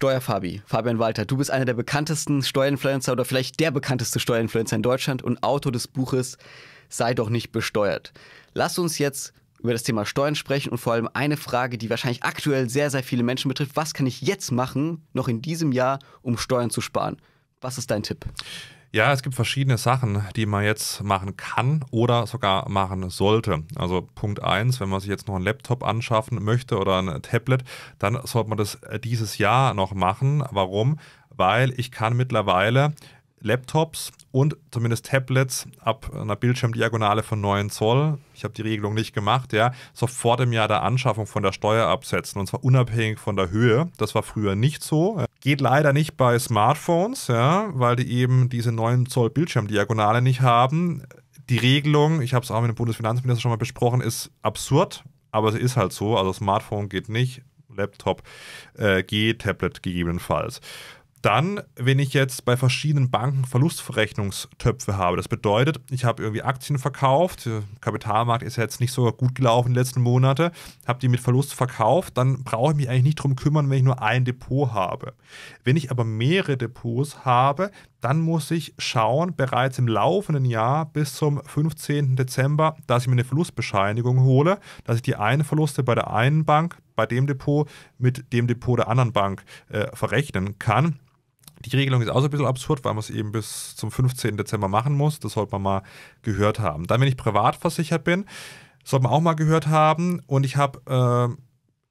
Steuerfabi, Fabian Walter, du bist einer der bekanntesten Steuerinfluencer oder vielleicht der bekannteste Steuerinfluencer in Deutschland und Autor des Buches Sei doch nicht besteuert. Lass uns jetzt über das Thema Steuern sprechen und vor allem eine Frage, die wahrscheinlich aktuell sehr, sehr viele Menschen betrifft. Was kann ich jetzt machen, noch in diesem Jahr, um Steuern zu sparen? Was ist dein Tipp? Ja, es gibt verschiedene Sachen, die man jetzt machen kann oder sogar machen sollte. Also Punkt 1, wenn man sich jetzt noch einen Laptop anschaffen möchte oder ein Tablet, dann sollte man das äh, dieses Jahr noch machen. Warum? Weil ich kann mittlerweile Laptops und zumindest Tablets ab einer Bildschirmdiagonale von 9 Zoll, ich habe die Regelung nicht gemacht, ja, sofort im Jahr der Anschaffung von der Steuer absetzen und zwar unabhängig von der Höhe. Das war früher nicht so. Geht leider nicht bei Smartphones, ja, weil die eben diese 9 Zoll Bildschirmdiagonale nicht haben. Die Regelung, ich habe es auch mit dem Bundesfinanzminister schon mal besprochen, ist absurd, aber sie ist halt so. Also Smartphone geht nicht, Laptop äh, geht, Tablet gegebenenfalls. Dann, wenn ich jetzt bei verschiedenen Banken Verlustverrechnungstöpfe habe, das bedeutet, ich habe irgendwie Aktien verkauft, der Kapitalmarkt ist ja jetzt nicht so gut gelaufen die letzten Monate, habe die mit Verlust verkauft, dann brauche ich mich eigentlich nicht darum kümmern, wenn ich nur ein Depot habe. Wenn ich aber mehrere Depots habe, dann muss ich schauen, bereits im laufenden Jahr bis zum 15. Dezember, dass ich mir eine Verlustbescheinigung hole, dass ich die einen Verluste bei der einen Bank, bei dem Depot mit dem Depot der anderen Bank äh, verrechnen kann. Die Regelung ist auch so ein bisschen absurd, weil man es eben bis zum 15. Dezember machen muss. Das sollte man mal gehört haben. Dann, wenn ich privat versichert bin, sollte man auch mal gehört haben. Und ich habe äh,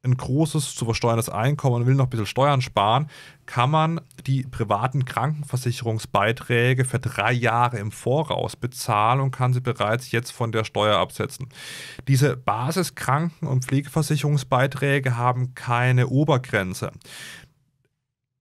ein großes zu versteuerndes Einkommen und will noch ein bisschen Steuern sparen, kann man die privaten Krankenversicherungsbeiträge für drei Jahre im Voraus bezahlen und kann sie bereits jetzt von der Steuer absetzen. Diese Basiskranken- und Pflegeversicherungsbeiträge haben keine Obergrenze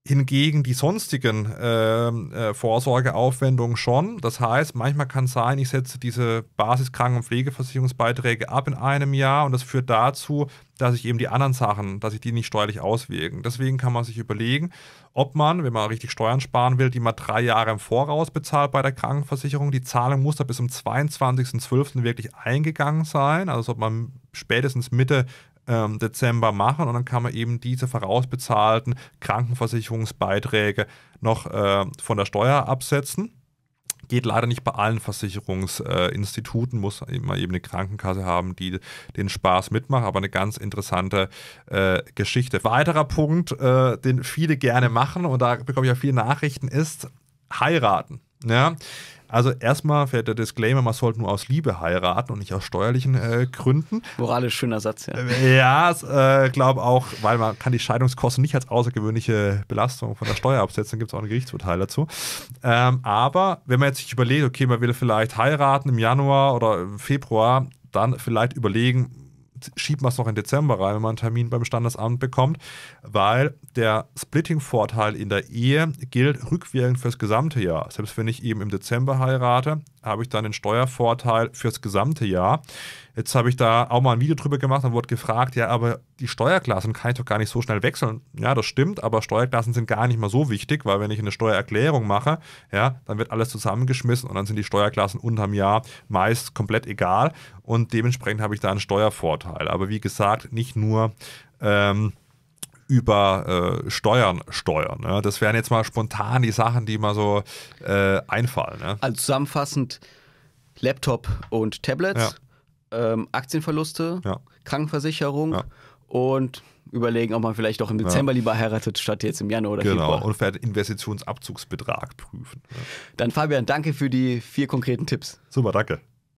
hingegen die sonstigen äh, äh, Vorsorgeaufwendungen schon. Das heißt, manchmal kann es sein, ich setze diese Basiskranken- und Pflegeversicherungsbeiträge ab in einem Jahr und das führt dazu, dass ich eben die anderen Sachen, dass ich die nicht steuerlich auswirken. Deswegen kann man sich überlegen, ob man, wenn man richtig Steuern sparen will, die mal drei Jahre im Voraus bezahlt bei der Krankenversicherung. Die Zahlung muss da bis zum 22.12. wirklich eingegangen sein. Also ob man spätestens Mitte ähm, Dezember machen und dann kann man eben diese vorausbezahlten Krankenversicherungsbeiträge noch äh, von der Steuer absetzen. Geht leider nicht bei allen Versicherungsinstituten, äh, muss man eben eine Krankenkasse haben, die den Spaß mitmacht, aber eine ganz interessante äh, Geschichte. Weiterer Punkt, äh, den viele gerne machen, und da bekomme ich ja viele Nachrichten, ist heiraten. Ja. Also erstmal fährt der Disclaimer, man sollte nur aus Liebe heiraten und nicht aus steuerlichen äh, Gründen. Moralisch schöner Satz, ja. Äh, ja, äh, glaube auch, weil man kann die Scheidungskosten nicht als außergewöhnliche Belastung von der Steuer absetzen, gibt es auch ein Gerichtsurteil dazu. Ähm, aber wenn man jetzt sich überlegt, okay, man will vielleicht heiraten im Januar oder im Februar, dann vielleicht überlegen, schiebt man es noch in Dezember rein, wenn man einen Termin beim Standesamt bekommt, weil der Splitting-Vorteil in der Ehe gilt rückwirkend fürs gesamte Jahr. Selbst wenn ich eben im Dezember heirate, habe ich dann einen Steuervorteil fürs gesamte Jahr. Jetzt habe ich da auch mal ein Video drüber gemacht und wurde gefragt, ja, aber die Steuerklassen kann ich doch gar nicht so schnell wechseln. Ja, das stimmt, aber Steuerklassen sind gar nicht mal so wichtig, weil wenn ich eine Steuererklärung mache, ja, dann wird alles zusammengeschmissen und dann sind die Steuerklassen unterm Jahr meist komplett egal und dementsprechend habe ich da einen Steuervorteil. Aber wie gesagt, nicht nur ähm, über äh, Steuern steuern. Ne? Das wären jetzt mal spontan die Sachen, die mal so äh, einfallen. Ne? Also zusammenfassend Laptop und Tablets, ja. ähm, Aktienverluste, ja. Krankenversicherung ja. und überlegen, ob man vielleicht doch im Dezember lieber heiratet, statt jetzt im Januar oder genau. Februar. Genau, und vielleicht Investitionsabzugsbetrag prüfen. Dann Fabian, danke für die vier konkreten Tipps. Super, danke.